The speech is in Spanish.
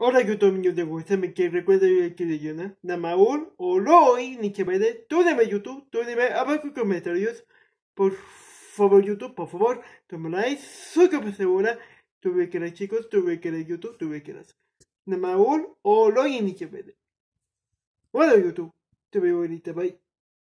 Hola YouTube, me de Gusta, que recuerda yo aquí de Yona, Namaur, que Nichevede. tú dime YouTube, tú dime abajo comentarios, por favor YouTube, por favor, toma like, súper segura, tuve que las chicos, tuve que las YouTube, tuve que las Namaur, que Nichevede. Hola YouTube, te veo ahorita, bye.